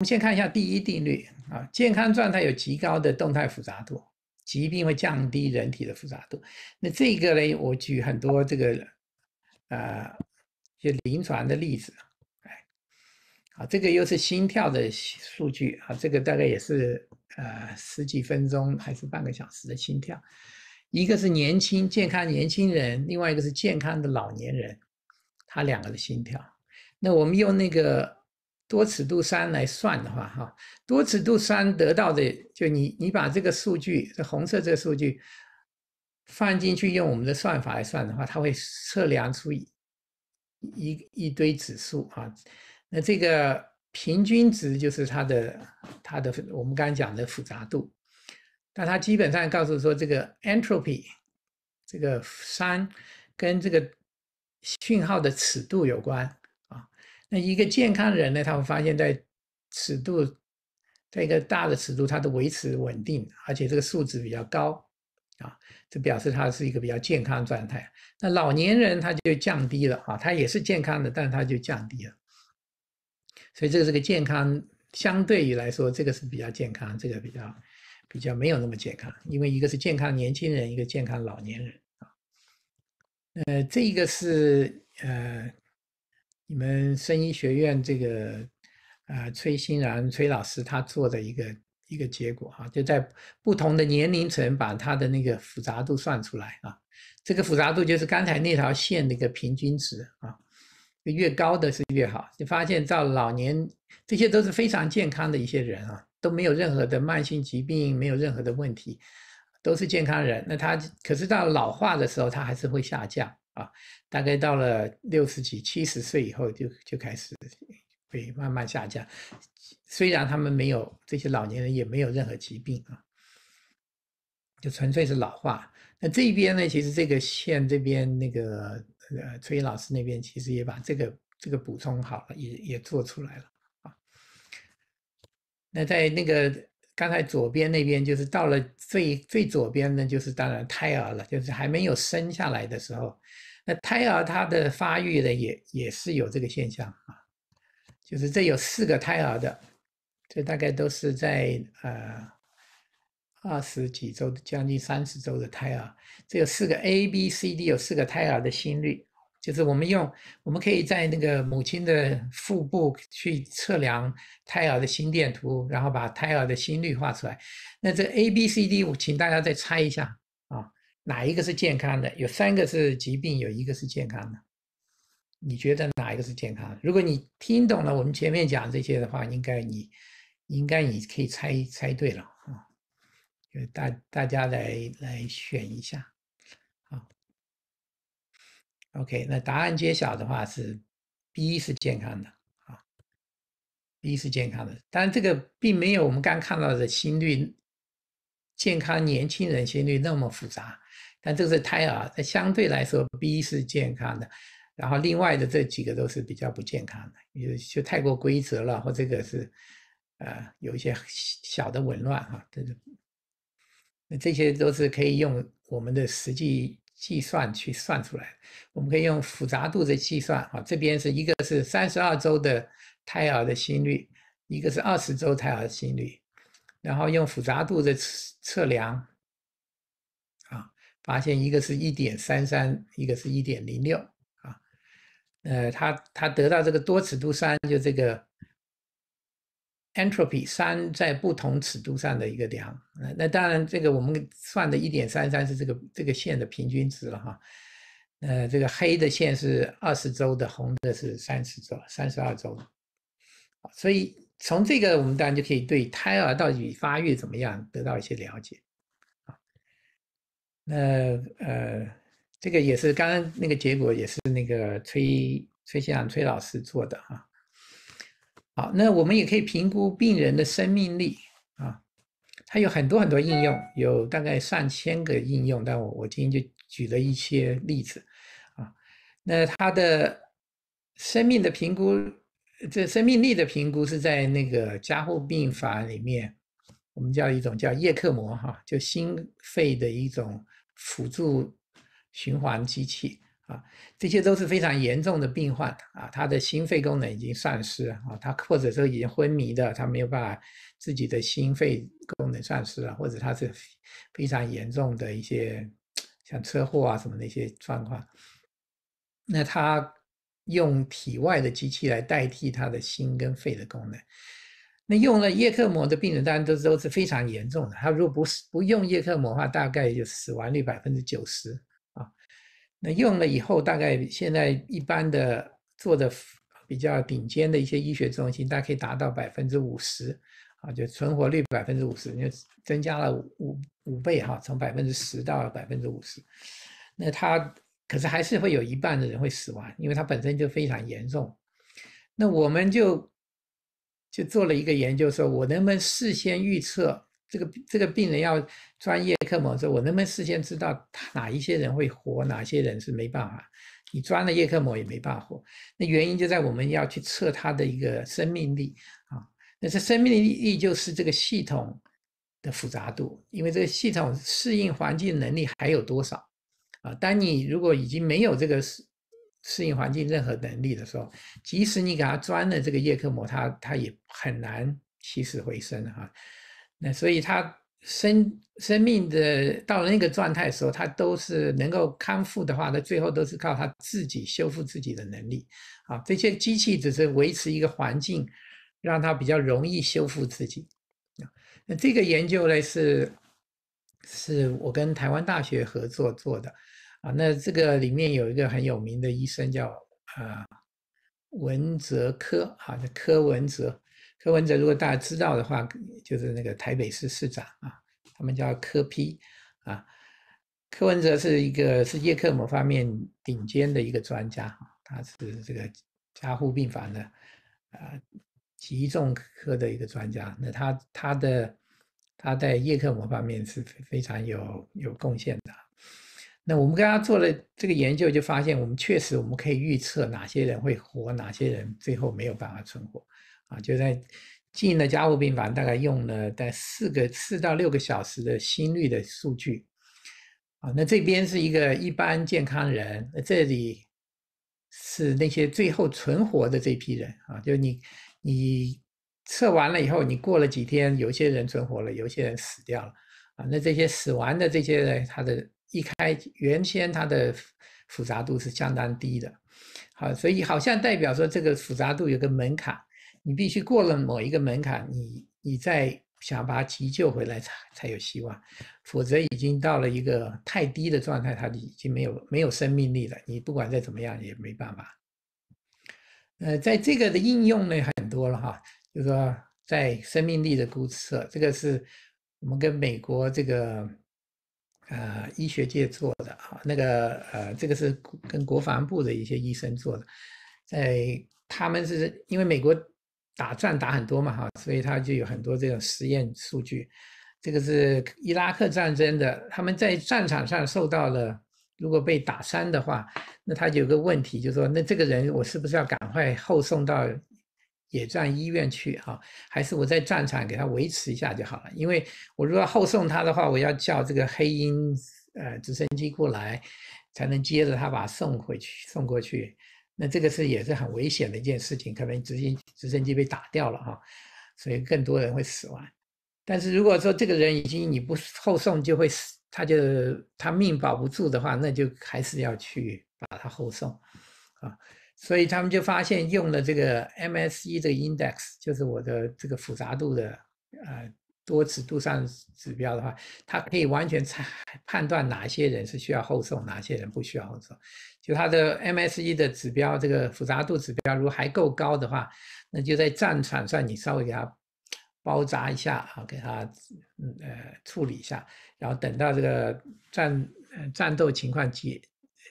我们先看一下第一定律啊，健康状态有极高的动态复杂度，疾病会降低人体的复杂度。那这个呢，我举很多这个啊，就临床的例子。哎，啊，这个又是心跳的数据啊，这个大概也是呃十几分钟还是半个小时的心跳，一个是年轻健康年轻人，另外一个是健康的老年人，他两个的心跳。那我们用那个。多尺度三来算的话，哈，多尺度三得到的，就你你把这个数据，这红色这个数据放进去，用我们的算法来算的话，它会测量出一一一堆指数，哈，那这个平均值就是它的它的我们刚才讲的复杂度，但它基本上告诉说，这个 entropy 这个三跟这个讯号的尺度有关。那一个健康人呢？他会发现，在尺度，在一个大的尺度，它的维持稳定，而且这个数值比较高啊，这表示他是一个比较健康状态。那老年人他就降低了啊，他也是健康的，但他就降低了。所以这是个健康，相对于来说，这个是比较健康，这个比较比较没有那么健康，因为一个是健康年轻人，一个健康老年人啊。呃，这一个是呃。你们生医学院这个，呃，崔欣然崔老师他做的一个一个结果哈，就在不同的年龄层把他的那个复杂度算出来啊，这个复杂度就是刚才那条线的一个平均值啊，越高的是越好。就发现到老年，这些都是非常健康的一些人啊，都没有任何的慢性疾病，没有任何的问题，都是健康人。那他可是到老化的时候，他还是会下降。啊，大概到了六十几、七十岁以后，就就开始会慢慢下降。虽然他们没有这些老年人也没有任何疾病啊，就纯粹是老化。那这边呢，其实这个县这边那个崔老师那边其实也把这个这个补充好了，也也做出来了啊。那在那个。刚才左边那边就是到了最最左边呢，就是当然胎儿了，就是还没有生下来的时候，那胎儿它的发育呢也也是有这个现象啊，就是这有四个胎儿的，这大概都是在呃二十几周的，将近三十周的胎儿，这有四个 A、B、C、D，有四个胎儿的心率。就是我们用，我们可以在那个母亲的腹部去测量胎儿的心电图，然后把胎儿的心率画出来。那这 A、B、C、D，请大家再猜一下啊，哪一个是健康的？有三个是疾病，有一个是健康的。你觉得哪一个是健康的？如果你听懂了我们前面讲这些的话，应该你应该你可以猜猜对了啊，就大大家来来选一下。OK，那答案揭晓的话是 B 是健康的啊，B 是健康的。但这个并没有我们刚看到的心率健康年轻人心率那么复杂，但这是胎儿，它相对来说 B 是健康的。然后另外的这几个都是比较不健康的，也就太过规则了，或这个是呃有一些小的紊乱啊，这那这些都是可以用我们的实际。计算去算出来，我们可以用复杂度的计算啊，这边是一个是三十二周的胎儿的心率，一个是二十周胎儿心率，然后用复杂度的测量啊，发现一个是一点三三，一个是一点零六啊，呃，他他得到这个多尺度三就这个。Entropy 三在不同尺度上的一个量，那当然这个我们算的一点三三是这个这个线的平均值了哈。呃，这个黑的线是二十周的，红的是三十周，三十二周。所以从这个我们当然就可以对胎儿到底发育怎么样得到一些了解。啊，那呃，这个也是刚刚那个结果也是那个崔崔县长崔老师做的哈。好，那我们也可以评估病人的生命力啊，它有很多很多应用，有大概上千个应用，但我我今天就举了一些例子，啊，那它的生命的评估，这生命力的评估是在那个加护病房里面，我们叫一种叫叶克膜哈，就心肺的一种辅助循环机器。啊，这些都是非常严重的病患啊，他的心肺功能已经丧失啊，他或者说已经昏迷的，他没有办法自己的心肺功能丧失了，或者他是非常严重的一些像车祸啊什么那些状况，那他用体外的机器来代替他的心跟肺的功能，那用了叶克膜的病人当然都都是非常严重的，他如果不是不用叶克膜的话，大概就死亡率百分之九十。那用了以后，大概现在一般的做的比较顶尖的一些医学中心，大概可以达到百分之五十，啊，就存活率百分之五十，增加了五五倍哈，从百分之十到百分之五十。那它可是还是会有一半的人会死亡，因为它本身就非常严重。那我们就就做了一个研究，说我能不能事先预测？这个这个病人要专业克时候，我能不能事先知道哪一些人会活，哪些人是没办法？你钻了叶克膜也没办法。那原因就在我们要去测他的一个生命力啊。那这生命力就是这个系统的复杂度，因为这个系统适应环境能力还有多少啊？当你如果已经没有这个适适应环境任何能力的时候，即使你给他钻了这个叶克膜，他他也很难起死回生啊。那所以他生生命的到了那个状态时候，他都是能够康复的话，那最后都是靠他自己修复自己的能力。啊，这些机器只是维持一个环境，让他比较容易修复自己。啊，那这个研究呢是，是我跟台湾大学合作做的。啊，那这个里面有一个很有名的医生叫啊文泽科，啊，叫科文哲。柯文哲，如果大家知道的话，就是那个台北市市长啊，他们叫柯批啊，柯文哲是一个是叶克膜方面顶尖的一个专家他是这个加护病房的啊，急重科的一个专家，那他他的他在叶克膜方面是非常有有贡献的。那我们跟他做了这个研究，就发现我们确实我们可以预测哪些人会活，哪些人最后没有办法存活。啊，就在进了加护病房，大概用了在四个四到六个小时的心率的数据。啊，那这边是一个一般健康人，那这里是那些最后存活的这批人。啊，就你你测完了以后，你过了几天，有些人存活了，有些人死掉了。啊，那这些死亡的这些人，他的一开原先他的复杂度是相当低的。好，所以好像代表说这个复杂度有个门槛。你必须过了某一个门槛，你你再想把急救回来才才有希望，否则已经到了一个太低的状态，它已经没有没有生命力了。你不管再怎么样也没办法。呃，在这个的应用呢很多了哈，就说在生命力的估测，这个是我们跟美国这个啊医学界做的啊，那个呃这个是跟国防部的一些医生做的，在他们是因为美国。打战打很多嘛哈，所以他就有很多这种实验数据。这个是伊拉克战争的，他们在战场上受到了，如果被打伤的话，那他有个问题，就是说，那这个人我是不是要赶快后送到野战医院去哈？还是我在战场给他维持一下就好了？因为，我如果后送他的话，我要叫这个黑鹰呃直升机过来，才能接着他把送回去送过去。那这个是也是很危险的一件事情，可能直升直升机被打掉了哈，所以更多人会死亡。但是如果说这个人已经你不后送就会死，他就他命保不住的话，那就还是要去把他后送啊。所以他们就发现用了这个 MSE 这个 index，就是我的这个复杂度的啊。多尺度上指标的话，他可以完全判判断哪些人是需要后送，哪些人不需要后送。就他的 MSE 的指标，这个复杂度指标，如果还够高的话，那就在战场上你稍微给他包扎一下，啊，给他嗯呃处理一下，然后等到这个战战斗情况解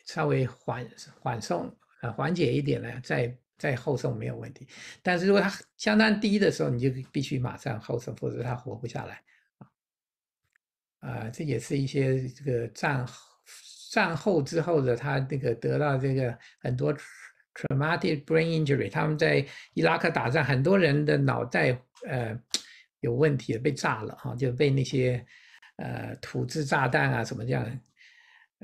稍微缓缓送啊缓解一点呢，再。在后送没有问题，但是如果它相当低的时候，你就必须马上后送，否则它活不下来。啊，这也是一些这个战战后之后的他这个得到这个很多 traumatic brain injury，他们在伊拉克打仗，很多人的脑袋呃有问题，被炸了哈，就被那些呃土制炸弹啊什么这样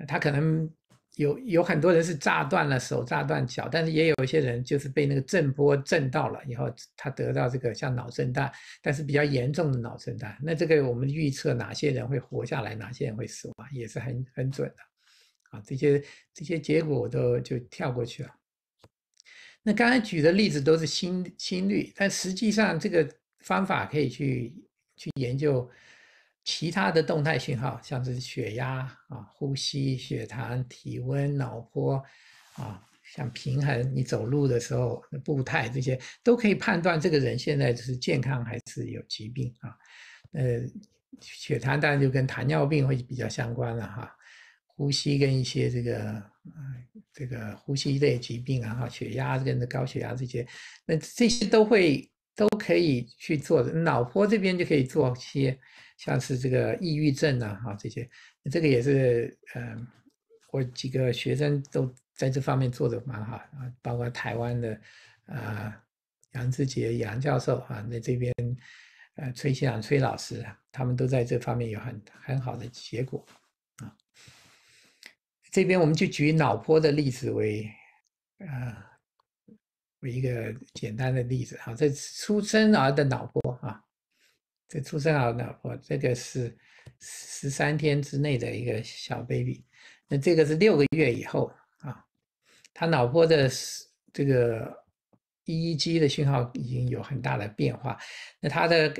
他可能。有有很多人是炸断了手、炸断脚，但是也有一些人就是被那个震波震到了，以后他得到这个像脑震荡，但是比较严重的脑震荡。那这个我们预测哪些人会活下来，哪些人会死亡，也是很很准的。啊，这些这些结果我都就跳过去了。那刚才举的例子都是心心率，但实际上这个方法可以去去研究。其他的动态信号，像是血压啊、呼吸、血糖、体温、脑波，啊，像平衡你走路的时候步态这些，都可以判断这个人现在是健康还是有疾病啊。呃，血糖当然就跟糖尿病会比较相关了哈。呼吸跟一些这个这个呼吸类疾病啊，哈，血压跟高血压这些，那这些都会。都可以去做的，脑波这边就可以做些，像是这个抑郁症呐，啊，这些，这个也是，嗯，我几个学生都在这方面做的蛮好啊，包括台湾的，啊，杨志杰杨教授啊，那这边，呃，崔县长崔老师他们都在这方面有很很好的结果，啊，这边我们就举脑波的例子为，啊。一个简单的例子哈，这出生儿的脑波啊，这出生儿脑波，这个是十三天之内的一个小 baby，那这个是六个月以后啊，他脑波的这个 EEG 的信号已经有很大的变化，那他的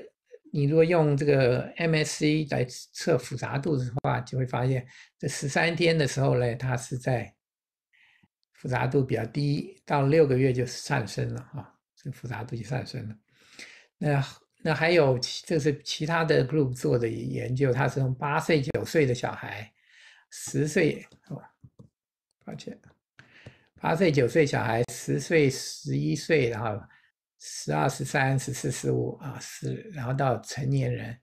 你如果用这个 MSC 来测复杂度的话，就会发现这十三天的时候呢，他是在。复杂度比较低，到六个月就上升了啊，这复杂度就上升了。那那还有，这是其他的 group 做的研究，他是从八岁、九岁的小孩，十岁啊，抱歉，八岁、九岁小孩，十岁、十一岁，然后十二、十三、十四、十五啊，十，然后到成年人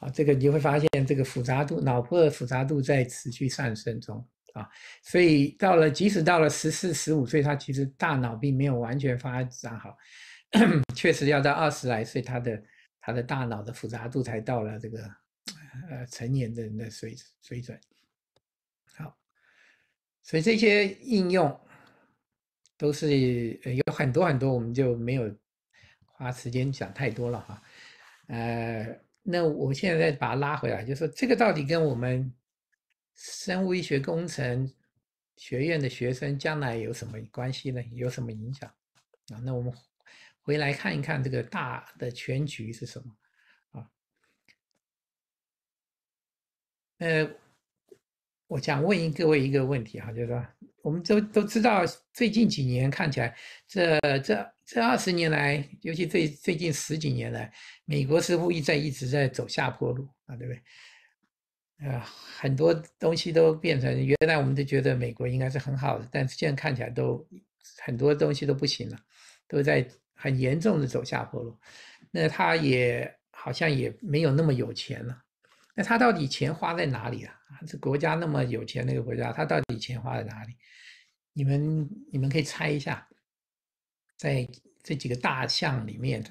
啊，这个你会发现，这个复杂度，脑部的复杂度在持续上升中。啊，所以到了，即使到了十四、十五岁，他其实大脑并没有完全发展好，确实要到二十来岁，他的他的大脑的复杂度才到了这个呃成年的人的水水准。好，所以这些应用都是有很多很多，我们就没有花时间讲太多了哈。呃，那我现在把它拉回来，就说这个到底跟我们。生物医学工程学院的学生将来有什么关系呢？有什么影响？啊，那我们回来看一看这个大的全局是什么？啊，呃，我想问一各位一个问题哈，就是说我们都都知道，最近几年看起来，这这这二十年来，尤其最最近十几年来，美国似乎一在一直在走下坡路啊，对不对？啊，很多东西都变成原来我们都觉得美国应该是很好的，但是现在看起来都很多东西都不行了，都在很严重的走下坡路。那他也好像也没有那么有钱了。那他到底钱花在哪里啊？这国家那么有钱那个国家，他到底钱花在哪里？你们你们可以猜一下，在这几个大项里面的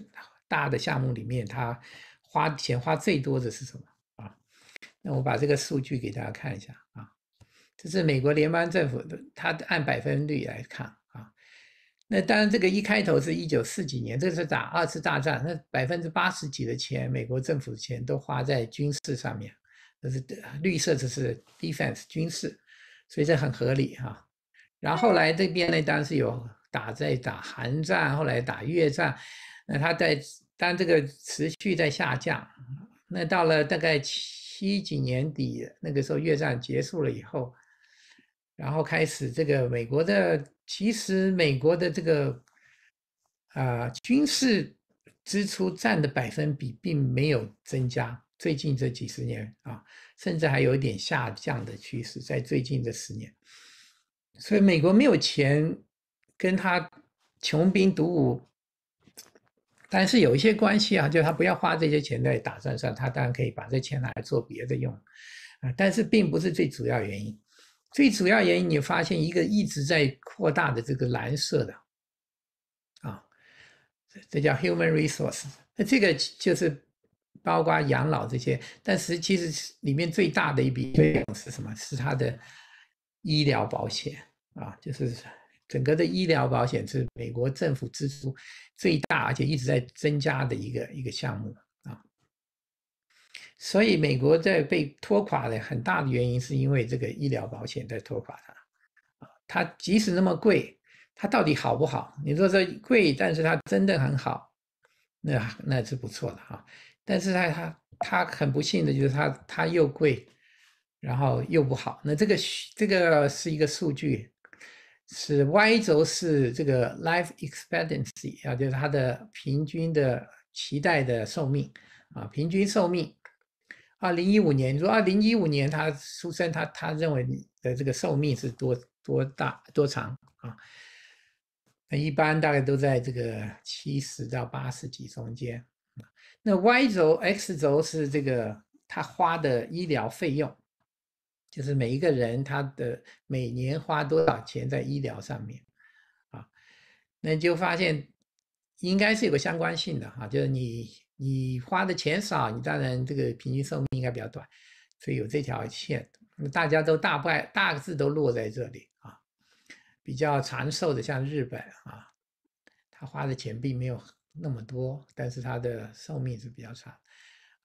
大的项目里面，他花钱花最多的是什么？那我把这个数据给大家看一下啊，这是美国联邦政府的，它按百分率来看啊。那当然，这个一开头是一九四几年，这是打二次大战，那百分之八十几的钱，美国政府的钱都花在军事上面，这是绿色，这是 defense 军事，所以这很合理哈。然后来这边呢，当时有打在打韩战，后来打越战，那它在当这个持续在下降，那到了大概七。七几年底，那个时候越战结束了以后，然后开始这个美国的，其实美国的这个啊军事支出占的百分比并没有增加，最近这几十年啊，甚至还有一点下降的趋势，在最近这十年，所以美国没有钱跟他穷兵黩武。但是有一些关系啊，就他不要花这些钱在打算上，他当然可以把这钱拿来做别的用，啊，但是并不是最主要原因。最主要原因，你发现一个一直在扩大的这个蓝色的，啊，这叫 human resource，那这个就是包括养老这些。但是其实里面最大的一笔费用是什么？是他的医疗保险啊，就是。整个的医疗保险是美国政府支出最大，而且一直在增加的一个一个项目啊。所以美国在被拖垮的很大的原因，是因为这个医疗保险在拖垮它啊。它即使那么贵，它到底好不好？你说这贵，但是它真的很好，那那是不错的哈。但是它它它很不幸的就是它它又贵，然后又不好。那这个这个是一个数据。是 Y 轴是这个 life expectancy 啊，就是它的平均的期待的寿命啊，平均寿命。二零一五年，如果二零一五年他出生，他他认为的这个寿命是多多大多长啊？那一般大概都在这个七十到八十几中间那 Y 轴 X 轴是这个他花的医疗费用。就是每一个人他的每年花多少钱在医疗上面，啊，那就发现应该是有个相关性的哈，就是你你花的钱少，你当然这个平均寿命应该比较短，所以有这条线，大家都大概大致都落在这里啊，比较长寿的像日本啊，他花的钱并没有那么多，但是他的寿命是比较长。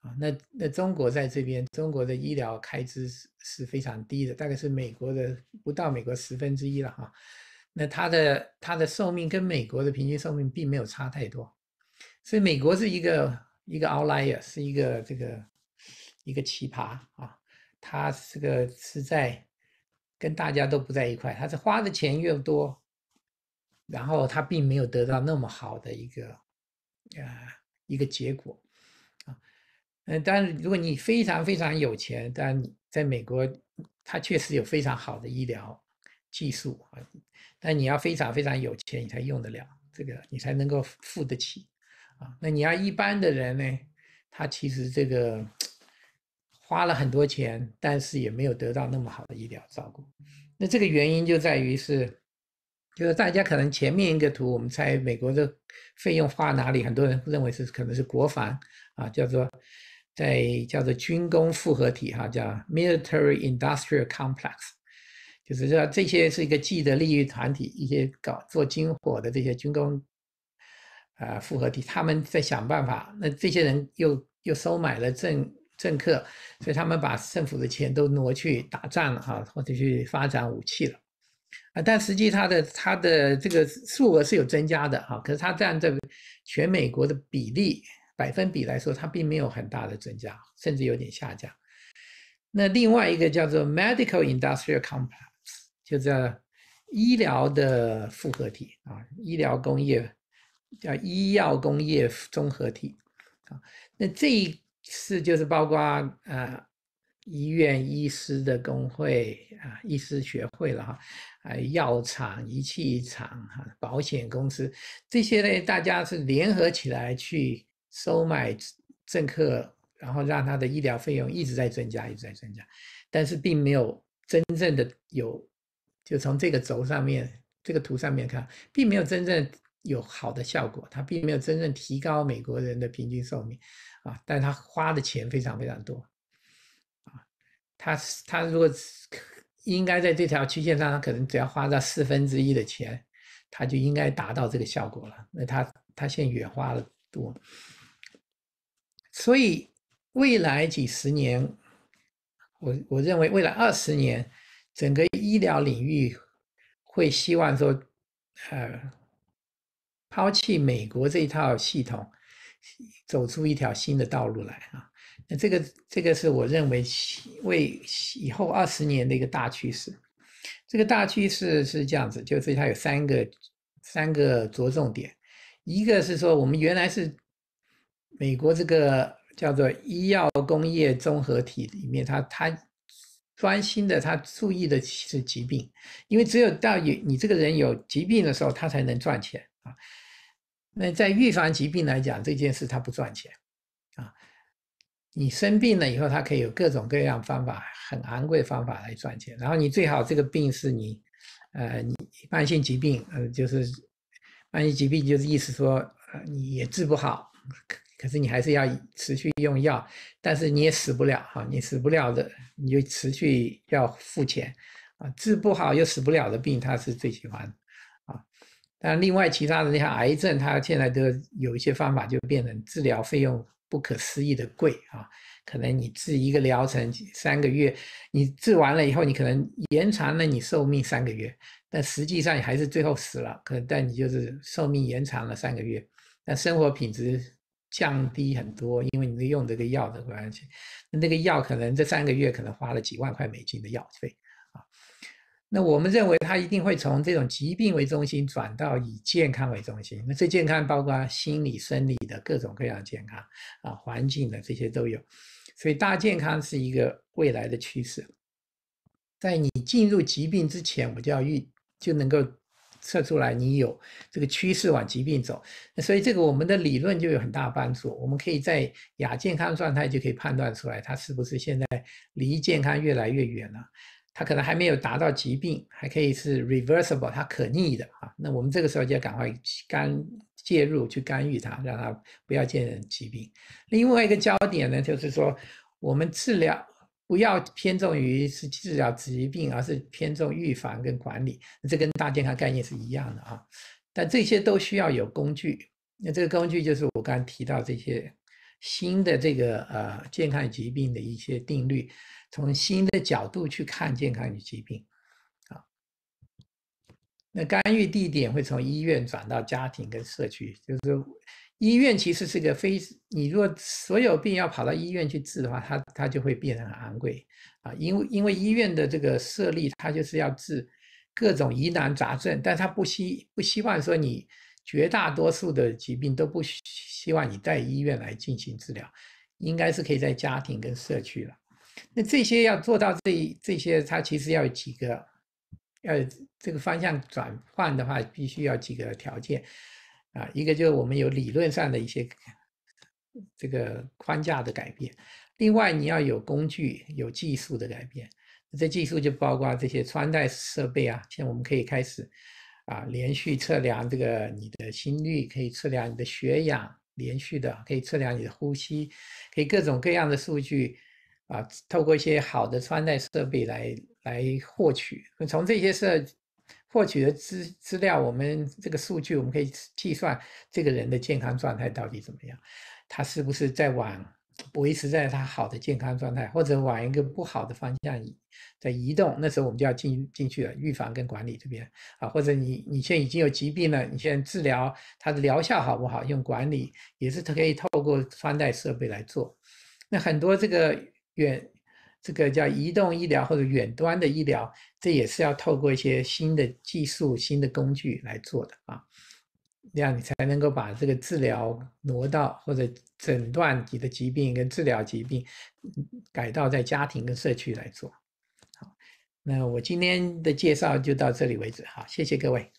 啊，那那中国在这边，中国的医疗开支是是非常低的，大概是美国的不到美国十分之一了哈。那它的它的寿命跟美国的平均寿命并没有差太多，所以美国是一个一个 outlier，是一个这个一个奇葩啊。他这个是在跟大家都不在一块，他是花的钱越多，然后他并没有得到那么好的一个啊一个结果。嗯，但是如果你非常非常有钱，但在美国，它确实有非常好的医疗技术啊，但你要非常非常有钱，你才用得了这个，你才能够付得起啊。那你要一般的人呢，他其实这个花了很多钱，但是也没有得到那么好的医疗照顾。那这个原因就在于是，就是大家可能前面一个图，我们猜美国的费用花哪里，很多人认为是可能是国防啊，叫做。在叫做军工复合体，哈，叫 military industrial complex，就是说这些是一个既得利益团体，一些搞做军火的这些军工，呃，复合体，他们在想办法。那这些人又又收买了政政客，所以他们把政府的钱都挪去打仗了，哈，或者去发展武器了，啊，但实际他的他的这个数额是有增加的，哈，可是它占这个全美国的比例。百分比来说，它并没有很大的增加，甚至有点下降。那另外一个叫做 medical industrial complex，就叫医疗的复合体啊，医疗工业叫医药工业综合体啊。那这一次就是包括呃医院、医师的工会啊、医师学会了哈啊、药厂、仪器厂哈、保险公司这些呢，大家是联合起来去。收买政客，然后让他的医疗费用一直在增加，一直在增加，但是并没有真正的有，就从这个轴上面，这个图上面看，并没有真正有好的效果。他并没有真正提高美国人的平均寿命啊，但他花的钱非常非常多啊。他他如果应该在这条曲线上，他可能只要花到四分之一的钱，他就应该达到这个效果了。那他他现远花了多。所以，未来几十年，我我认为未来二十年，整个医疗领域会希望说，呃，抛弃美国这套系统，走出一条新的道路来啊。那这个这个是我认为为以后二十年的一个大趋势。这个大趋势是这样子，就是它有三个三个着重点，一个是说我们原来是。美国这个叫做医药工业综合体里面，他他专心的，他注意的是疾病，因为只有到你你这个人有疾病的时候，他才能赚钱啊。那在预防疾病来讲，这件事他不赚钱啊。你生病了以后，他可以有各种各样方法，很昂贵方法来赚钱。然后你最好这个病是你，呃，你慢性疾病，呃，就是慢性疾病，就是意思说，呃，你也治不好。可是你还是要持续用药，但是你也死不了哈，你死不了的，你就持续要付钱啊。治不好又死不了的病，他是最喜欢，啊。但另外其他的像癌症，他现在都有一些方法，就变成治疗费用不可思议的贵啊。可能你治一个疗程三个月，你治完了以后，你可能延长了你寿命三个月，但实际上你还是最后死了，可但你就是寿命延长了三个月，但生活品质。降低很多，因为你的用这个药的关系，那个药可能这三个月可能花了几万块美金的药费啊。那我们认为他一定会从这种疾病为中心转到以健康为中心。那这健康包括心理、生理的各种各样健康啊，环境的这些都有。所以大健康是一个未来的趋势，在你进入疾病之前，我就要预就能够。测出来你有这个趋势往疾病走，那所以这个我们的理论就有很大帮助。我们可以在亚健康状态就可以判断出来，他是不是现在离健康越来越远了？他可能还没有达到疾病，还可以是 reversible，它可逆的啊。那我们这个时候就要赶快干介入去干预它，让它不要见疾病。另外一个焦点呢，就是说我们治疗。不要偏重于是治疗疾病，而是偏重预防跟管理，这跟大健康概念是一样的啊。但这些都需要有工具，那这个工具就是我刚提到这些新的这个呃健康疾病的一些定律，从新的角度去看健康与疾病啊。那干预地点会从医院转到家庭跟社区，就是。医院其实是一个非，你如果所有病要跑到医院去治的话，它它就会变得很昂贵啊，因为因为医院的这个设立，它就是要治各种疑难杂症，但它不希不希望说你绝大多数的疾病都不希望你在医院来进行治疗，应该是可以在家庭跟社区了。那这些要做到这这些，它其实要有几个，要这个方向转换的话，必须要几个条件。啊，一个就是我们有理论上的一些这个框架的改变，另外你要有工具、有技术的改变。这技术就包括这些穿戴设备啊，现在我们可以开始啊，连续测量这个你的心率，可以测量你的血氧，连续的可以测量你的呼吸，可以各种各样的数据啊，透过一些好的穿戴设备来来获取。从这些设获取的资资料，我们这个数据，我们可以计算这个人的健康状态到底怎么样，他是不是在往维持在他好的健康状态，或者往一个不好的方向在移动？那时候我们就要进进去了，预防跟管理这边啊，或者你你现在已经有疾病了，你现在治疗它的疗效好不好？用管理也是，它可以透过穿戴设备来做。那很多这个远。这个叫移动医疗或者远端的医疗，这也是要透过一些新的技术、新的工具来做的啊，这样你才能够把这个治疗挪到或者诊断你的疾病跟治疗疾病，改到在家庭跟社区来做。好，那我今天的介绍就到这里为止，好，谢谢各位。